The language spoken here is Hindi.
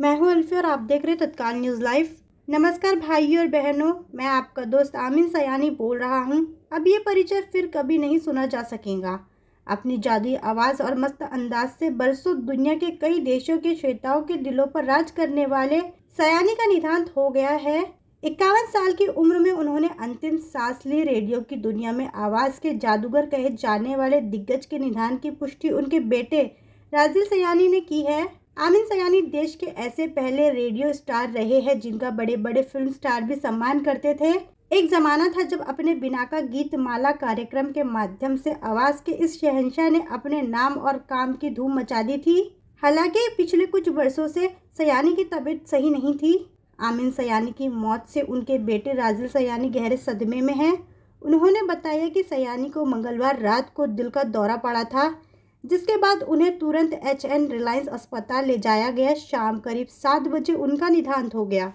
मैं हूं अल्फी और आप देख रहे तत्काल न्यूज़ लाइव नमस्कार भाई और बहनों मैं आपका दोस्त आमिन सयानी बोल रहा हूं अब ये परिचय फिर कभी नहीं सुना जा सकेगा अपनी जादुई आवाज़ और मस्त अंदाज से बरसों दुनिया के कई देशों के श्वेताओं के दिलों पर राज करने वाले सयानी का निधान हो गया है इक्यावन साल की उम्र में उन्होंने अंतिम सांस ली रेडियो की दुनिया में आवाज़ के जादूगर कहे जाने वाले दिग्गज के निधान की पुष्टि उनके बेटे राजिल सयानी ने की है आमिन सयानी देश के ऐसे पहले रेडियो स्टार रहे हैं जिनका बड़े बड़े फिल्म स्टार भी सम्मान करते थे एक ज़माना था जब अपने बिना का गीत माला कार्यक्रम के माध्यम से आवाज़ के इस शहनशाह ने अपने नाम और काम की धूम मचा दी थी हालांकि पिछले कुछ वर्षों से सयानी की तबीयत सही नहीं थी आमिन सयानी की मौत से उनके बेटे राजिल सयानी गहरे सदमे में हैं उन्होंने बताया कि सयानी को मंगलवार रात को दिल का दौरा पड़ा था जिसके बाद उन्हें तुरंत एच एन रिलायंस अस्पताल ले जाया गया शाम करीब सात बजे उनका निधन हो गया